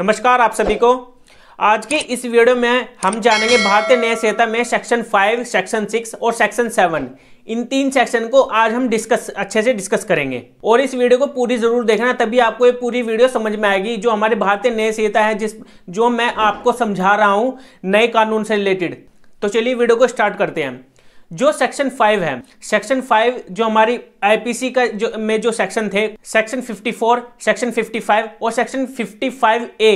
नमस्कार आप सभी को आज के इस वीडियो में हम जानेंगे भारतीय न्याय संहिता में सेक्शन फाइव सेक्शन सिक्स और सेक्शन सेवन इन तीन सेक्शन को आज हम डिस्कस अच्छे से डिस्कस करेंगे और इस वीडियो को पूरी जरूर देखना तभी आपको ये पूरी वीडियो समझ में आएगी जो हमारे भारतीय न्याय संहिता है जिस जो मैं आपको समझा रहा हूँ नए कानून से रिलेटेड तो चलिए वीडियो को स्टार्ट करते हैं जो सेक्शन फाइव है सेक्शन फाइव जो हमारी आईपीसी का जो में जो सेक्शन थे सेक्शन 54, सेक्शन 55 और सेक्शन 55 ए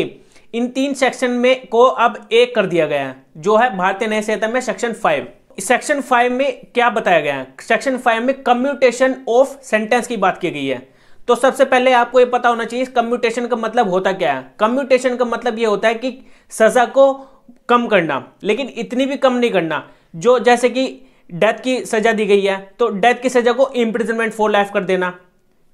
इन तीन सेक्शन में को अब एक कर दिया गया है जो है भारतीय न्याय संहिता में सेक्शन फाइव सेक्शन फाइव में क्या बताया गया है सेक्शन फाइव में कम्यूटेशन ऑफ सेंटेंस की बात की गई है तो सबसे पहले आपको ये पता होना चाहिए कम्यूटेशन का मतलब होता क्या है कम्यूटेशन का मतलब ये होता है कि सजा को कम करना लेकिन इतनी भी कम नहीं करना जो जैसे कि डेथ की सजा दी गई है तो डेथ की सजा को इम्प्रिजनमेंट फॉर लाइफ कर देना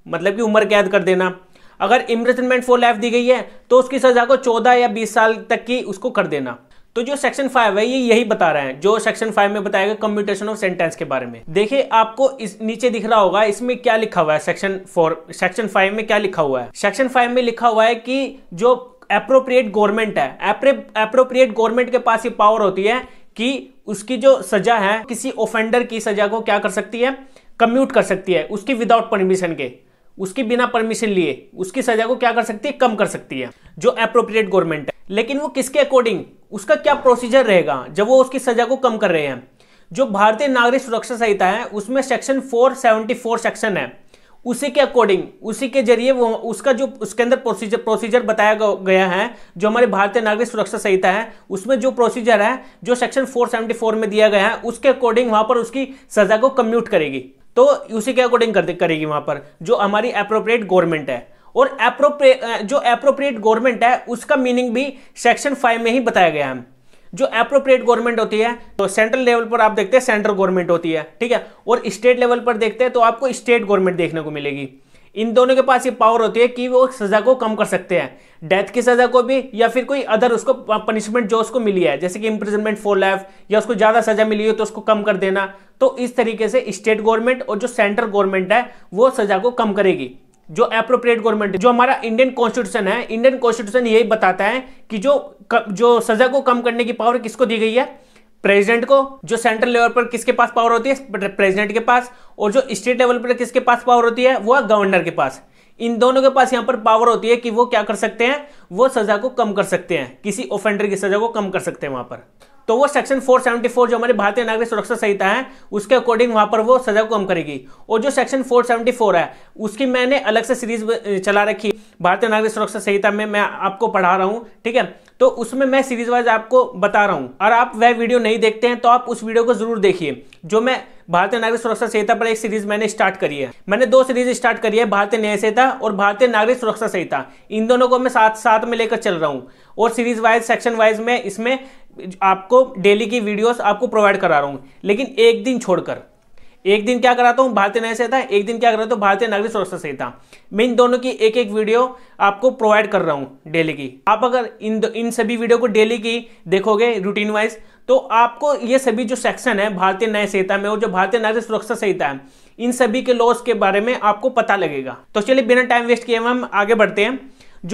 मतलब कि उम्र कैद कर देना अगर इम्प्रिजनमेंट फॉर लाइफ दी गई है तो उसकी सजा को चौदह या बीस साल तक की उसको कर देना तो जो सेक्शन फाइव है ये यही बता रहे हैं जो सेक्शन फाइव में बताया गया कम्प्यूटेशन ऑफ सेंटेंस के बारे में देखिए आपको इस नीचे दिख रहा होगा इसमें क्या लिखा हुआ है सेक्शन फोर सेक्शन फाइव में क्या लिखा हुआ है सेक्शन फाइव में लिखा हुआ है कि जो अप्रोप्रिएट गवर्नमेंट है अप्रोप्रिएट गवर्नमेंट के पास ये पावर होती है कि उसकी जो सजा है किसी ऑफेंडर की सजा को क्या कर सकती है कम्यूट कर सकती है उसकी विदाउट परमिशन के उसकी बिना परमिशन लिए उसकी सजा को क्या कर सकती है कम कर सकती है जो अप्रोप्रिएट गवर्नमेंट है लेकिन वो किसके अकॉर्डिंग उसका क्या प्रोसीजर रहेगा जब वो उसकी सजा को कम कर रहे हैं जो भारतीय नागरिक सुरक्षा संहिता है उसमें सेक्शन 474 सेक्शन है उसी के अकॉर्डिंग उसी के जरिए वो उसका जो उसके अंदर प्रोसीजर प्रोसीजर बताया गया है जो हमारे भारतीय नागरिक सुरक्षा संहिता है उसमें जो प्रोसीजर है जो सेक्शन 474 में दिया गया है उसके अकॉर्डिंग वहां पर उसकी सजा को कम्यूट करेगी तो उसी के अकॉर्डिंग कर, करेगी वहां पर जो हमारी अप्रोप्रिएट गवर्नमेंट है और अप्रोप्रिय जो अप्रोप्रिएट गवर्नमेंट है उसका मीनिंग भी सेक्शन फाइव में ही बताया गया है जो अप्रोप्रिएट गवर्नमेंट होती है तो सेंट्रल लेवल पर आप देखते हैं सेंट्रल गवर्नमेंट होती है ठीक है और स्टेट लेवल पर देखते हैं तो आपको स्टेट गवर्नमेंट देखने को मिलेगी इन दोनों के पास ये पावर होती है कि वो सजा को कम कर सकते हैं डेथ की सजा को भी या फिर कोई अदर उसको पनिशमेंट जो उसको मिली है जैसे कि इंप्रिजनमेंट फॉर लाइफ या उसको ज्यादा सजा मिली हो तो उसको कम कर देना तो इस तरीके से स्टेट गवर्नमेंट और जो सेंट्रल गवर्नमेंट है वो सजा को कम करेगी जो अप्रोप्रिएट गवर्नमेंट जो हमारा इंडियन कॉन्स्टिट्यूशन है इंडियन कॉन्स्टिट्यूशन यही बताता है कि जो जो सजा को कम करने की पावर किसको दी गई है प्रेसिडेंट को जो सेंट्रल लेवल पर किसके पास पावर होती है प्रेसिडेंट के पास और जो स्टेट लेवल पर किसके पास पावर होती है वो है गवर्नर के पास इन दोनों के पास यहां पर पावर होती है कि वो क्या कर सकते हैं वो सजा को कम कर सकते हैं किसी ऑफेंडर की सजा को कम कर सकते हैं वहां पर तो वो सेक्शन 474 जो हमारी भारतीय नागरिक सुरक्षा संहिता है उसके अकॉर्डिंग वहां पर वो सजा को कम करेगी और जो सेक्शन 474 है उसकी मैंने अलग से सीरीज चला रखी भारतीय नागरिक सुरक्षा संहिता में मैं आपको पढ़ा रहा हूँ ठीक है तो उसमें मैं सीरीज वाइज आपको बता रहा हूँ और आप वह वीडियो नहीं देखते हैं तो आप उस वीडियो को जरूर देखिए जो मैं भारतीय नागरिक सुरक्षा संहिता पर एक सीरीज मैंने स्टार्ट करी है मैंने दो सीरीज स्टार्ट करी है भारतीय न्याय संहिता और भारतीय नागरिक सुरक्षा संहिता इन दोनों को मैं साथ साथ में लेकर चल रहा हूँ और सीरीज वाइज सेक्शन वाइज में इसमें आपको डेली की वीडियोस आपको प्रोवाइड करा रहा हूँ लेकिन एक दिन छोड़कर एक दिन क्या कराता हूँ भारतीय न्याय संहिता एक दिन क्या कराता हूँ भारतीय नागरिक सुरक्षा संहिता मैं इन दोनों की एक एक वीडियो आपको प्रोवाइड कर रहा हूँ डेली की आप अगर इन इन सभी वीडियो को डेली की देखोगे रूटीन वाइज तो आपको ये सभी जो सेक्शन है भारतीय न्याय संहिता में और जो भारतीय नागरिक सुरक्षा संहिता है इन सभी के लॉज के बारे में आपको पता लगेगा तो चलिए बिना टाइम वेस्ट किए हम आगे बढ़ते हैं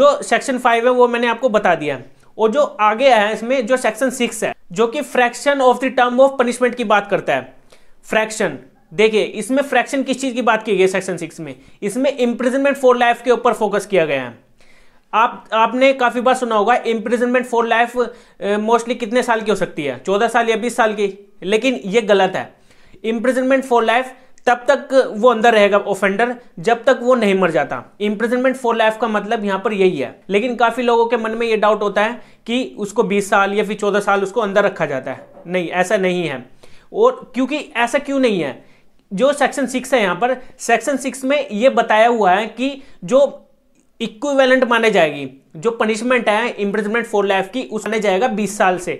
जो सेक्शन फाइव है वो मैंने आपको बता दिया है और जो आगे है इसमें जो सेक्शन सिक्स है जो कि fraction of the term of punishment की बात करता है फ्रैक्शन देखिए इसमें फ्रैक्शन किस चीज़ की बात की गई है सेक्शन सिक्स में इसमें इम्प्रिजनमेंट फॉर लाइफ के ऊपर फोकस किया गया है आप आपने काफी बार सुना होगा इम्प्रिजनमेंट फॉर लाइफ मोस्टली कितने साल की हो सकती है चौदह साल या बीस साल की लेकिन ये गलत है इम्प्रिजनमेंट फॉर लाइफ तब तक वो अंदर रहेगा ऑफेंडर जब तक वो नहीं मर जाता इम्प्रिजनमेंट फॉर लाइफ का मतलब यहाँ पर यही है लेकिन काफी लोगों के मन में ये डाउट होता है कि उसको 20 साल या फिर 14 साल उसको अंदर रखा जाता है नहीं ऐसा नहीं है और क्योंकि ऐसा क्यों नहीं है जो सेक्शन सिक्स है यहाँ पर सेक्शन सिक्स में ये बताया हुआ है कि जो इक्विवेलेंट माने जाएगी जो पनिशमेंट है इंप्रिजमेंट फॉर लाइफ की उस माने जाएगा बीस साल से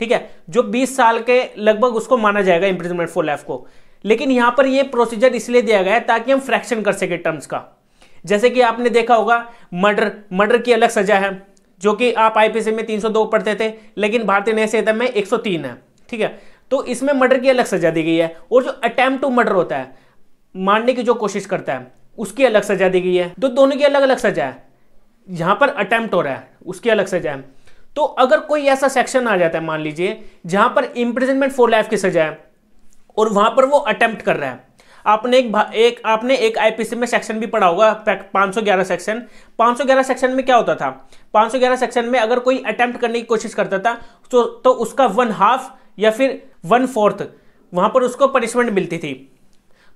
ठीक है जो बीस साल के लगभग उसको माना जाएगा इंप्रिजमेंट फॉर लाइफ को लेकिन यहां पर यह प्रोसीजर इसलिए दिया गया है ताकि हम फ्रैक्शन कर सके टर्म्स का जैसे कि आपने देखा होगा मर्डर मर्डर की अलग सजा है जो कि आप आईपीसी में 302 पढ़ते थे लेकिन भारतीय न्याय संहिता में 103 है ठीक है तो इसमें मर्डर की अलग सजा दी गई है और जो अटैम्प्ट टू मर्डर होता है मारने की जो कोशिश करता है उसकी अलग सजा दी गई है तो दोनों की अलग अलग सजा है यहां पर अटैम्प्ट हो रहा है उसकी अलग सजा है तो अगर कोई ऐसा सेक्शन आ जाता है मान लीजिए जहां पर इंप्रिजनमेंट फॉर लाइफ की सजा है और वहां पर वो अटेम्प्ट कर रहा है आपने एक एक आपने एक आईपीसी में सेक्शन भी पढ़ा होगा 511 सेक्शन 511 सेक्शन में क्या होता था 511 सेक्शन में अगर कोई अटेम्प्ट करने की कोशिश करता था तो, तो उसका वन हाफ या फिर वन फोर्थ वहां पर उसको पनिशमेंट मिलती थी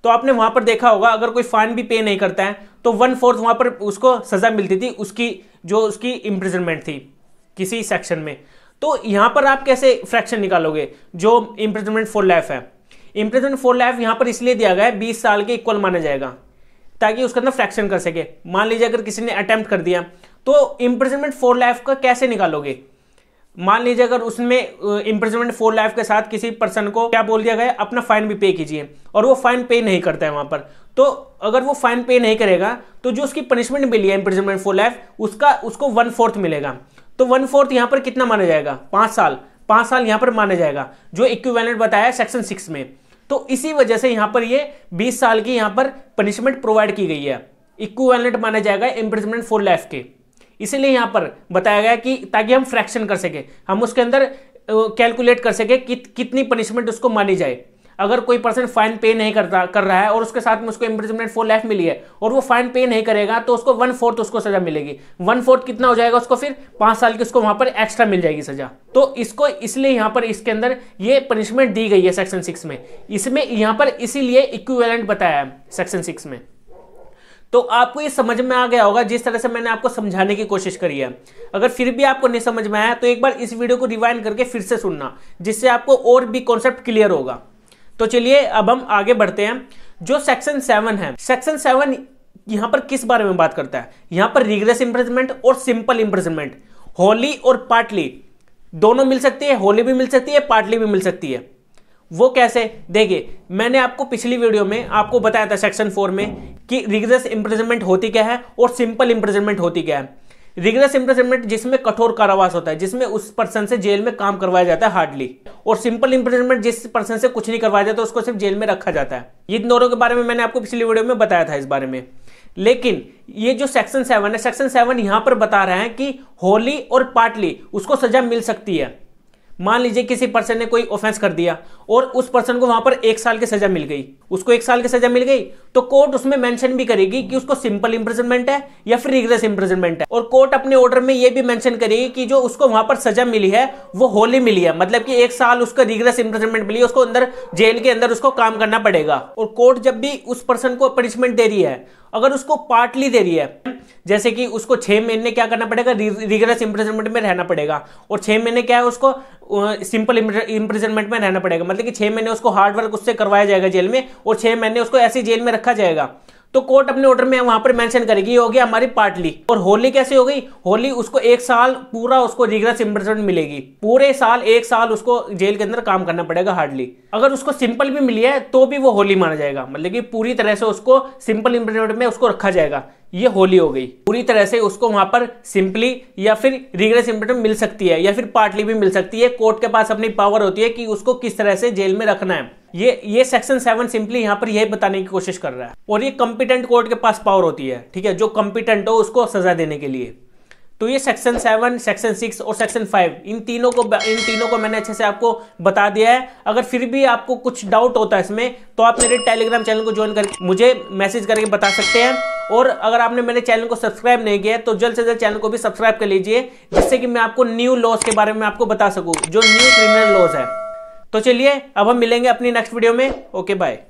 तो आपने वहां पर देखा होगा अगर कोई फाइन भी पे नहीं करता है तो वन फोर्थ वहां पर उसको सजा मिलती थी उसकी जो उसकी इंप्रिजनमेंट थी किसी सेक्शन में तो यहां पर आप कैसे फ्रैक्शन निकालोगे जो इंप्रिजनमेंट फॉर लाइफ है इंप्रिजनमेंट फॉर लाइफ यहां पर इसलिए दिया गया है बीस साल के इक्वल माना जाएगा ताकि उसके अंदर फ्रैक्शन कर सके मान लीजिए अगर किसी ने अटेम्प्ट कर दिया तो इंप्रिजनमेंट फॉर लाइफ का कैसे निकालोगे मान लीजिए अगर उसमें इम्प्रेजमेंट फोर लाइफ के साथ किसी पर्सन को क्या बोल दिया गया अपना फाइन भी पे कीजिए और वो फाइन पे नहीं करता है वहां पर तो अगर वो फाइन पे नहीं करेगा तो जो उसकी पनिशमेंट मिली है इम्प्रेजमेंट फोर लाइफ उसका उसको वन फोर्थ मिलेगा तो वन फोर्थ यहाँ पर कितना माना जाएगा पाँच साल पाँच साल यहाँ पर माना जाएगा जो इक्विवेलेंट बताया सेक्शन सिक्स में तो इसी वजह से यहाँ पर ये बीस साल की यहाँ पर पनिशमेंट प्रोवाइड की गई है इक्विवेलेंट माना जाएगा इम्प्रिजमेंट फोर लाइफ के इसीलिए यहाँ पर बताया गया कि ताकि हम फ्रैक्शन कर सकें हम उसके अंदर कैलकुलेट कर सकें कि कितनी पनिशमेंट उसको मानी जाए अगर कोई पर्सन फाइन पे नहीं करता कर रहा है और उसके साथ में उसको इम्प्रिजमेंट फॉर लाइफ मिली है और वो फाइन पे नहीं करेगा तो उसको वन फोर्थ उसको सजा मिलेगी वन फोर्थ कितना हो जाएगा उसको फिर पाँच साल की उसको वहाँ पर एक्स्ट्रा मिल जाएगी सजा तो इसको इसलिए यहाँ पर इसके अंदर ये पनिशमेंट दी गई है सेक्शन सिक्स में इसमें यहाँ पर इसीलिए इक्विवेलेंट बताया है सेक्शन सिक्स में तो आपको ये समझ में आ गया होगा जिस तरह से मैंने आपको समझाने की कोशिश करी है अगर फिर भी आपको नहीं समझ में आया तो एक बार इस वीडियो को रिवाइंड करके फिर से सुनना जिससे आपको और भी कॉन्सेप्ट क्लियर होगा तो चलिए अब हम आगे बढ़ते हैं जो सेक्शन सेवन है सेक्शन सेवन यहां पर किस बारे में बात करता है यहां पर रिग्रेस इंप्रेजमेंट और सिंपल इंप्रेजमेंट होली और पार्टली दोनों मिल सकती है होली भी मिल सकती है पार्टली भी मिल सकती है वो कैसे देखिए मैंने आपको पिछली वीडियो में आपको बताया था सेक्शन फोर में कि रिग्रेस इंप्रेजमेंट होती क्या है और सिंपल इंप्रेजमेंट होती क्या है रिग्रेस इंप्रेजमेंट जिसमें कठोर कारावास होता है जिसमें उस पर्सन से जेल में काम करवाया जाता है हार्डली और सिंपल इंप्रेजमेंट जिस पर्सन से कुछ नहीं करवाया जाता उसको सिर्फ जेल में रखा जाता है इन दोनों के बारे में मैंने आपको पिछली वीडियो में बताया था इस बारे में लेकिन ये जो सेक्शन सेवन है सेक्शन सेवन यहां पर बता रहे हैं कि होली और पार्टली उसको सजा मिल सकती है मान लीजिए किसी पर्सन ने कोई ऑफेंस कर दिया और उस पर्सन को वहां पर एक साल की सजा मिल गई उसको एक साल की सजा मिल गई तो कोर्ट उसमें मेंशन भी करेगी कि उसको सिंपल इंप्रिजनमेंट है या फिर रिग्रेस इंप्रिजनमेंट है और कोर्ट अपने ऑर्डर में यह भी मेंशन करेगी कि जो उसको वहां पर सजा मिली है वो होली मिली है मतलब कि एक साल उसको रिग्रेस इंप्रिजनमेंट मिली उसको अंदर जेल के अंदर उसको काम करना पड़ेगा और कोर्ट जब भी उस पर्सन को पनिशमेंट दे रही है अगर उसको पार्टली दे रही है जैसे कि उसको छह महीने क्या करना पड़ेगा रिगरस इम्प्रेजनमेंट में रहना पड़ेगा और छह महीने क्या है उसको सिंपल इम्प्रेजनमेंट में रहना पड़ेगा मतलब कि छह महीने उसको हार्ड वर्क उससे करवाया जाएगा जेल में और छह महीने उसको ऐसी जेल में रखा जाएगा तो कोर्ट अपने ऑर्डर में वहां पर मेंशन करेगी हो गया हमारी पार्टली और होली कैसे हो गई होली उसको एक साल पूरा उसको रिग्रेस इम्बर्समेंट मिलेगी पूरे साल एक साल उसको जेल के अंदर काम करना पड़ेगा हार्डली अगर उसको सिंपल भी मिली है तो भी वो होली माना जाएगा मतलब कि पूरी तरह से उसको सिंपल इंप्रेसमेंट में उसको रखा जाएगा ये होली हो गई पूरी तरह से उसको वहां पर सिंपली या फिर रिग्रेस इम्पीटमेंट मिल सकती है या फिर पार्टली भी मिल सकती है कोर्ट के पास अपनी पावर होती है कि उसको किस तरह से जेल में रखना है ये ये सेक्शन सेवन सिंपली यहाँ पर यह बताने की कोशिश कर रहा है और ये कंपिटेंट कोर्ट के पास पावर होती है ठीक है जो कंपिटेंट हो उसको सजा देने के लिए तो ये सेक्शन सेवन सेक्शन सिक्स और सेक्शन फाइव इन तीनों को इन तीनों को मैंने अच्छे से आपको बता दिया है अगर फिर भी आपको कुछ डाउट होता है इसमें तो आप मेरे टेलीग्राम चैनल को ज्वाइन करके मुझे मैसेज करके बता सकते हैं और अगर आपने मेरे चैनल को सब्सक्राइब नहीं किया है तो जल्द से जल्द चैनल को भी सब्सक्राइब कर लीजिए जिससे कि मैं आपको न्यू लॉज के बारे में आपको बता सकूँ जो न्यू क्रिमिनल लॉज है तो चलिए अब हम मिलेंगे अपनी नेक्स्ट वीडियो में ओके बाय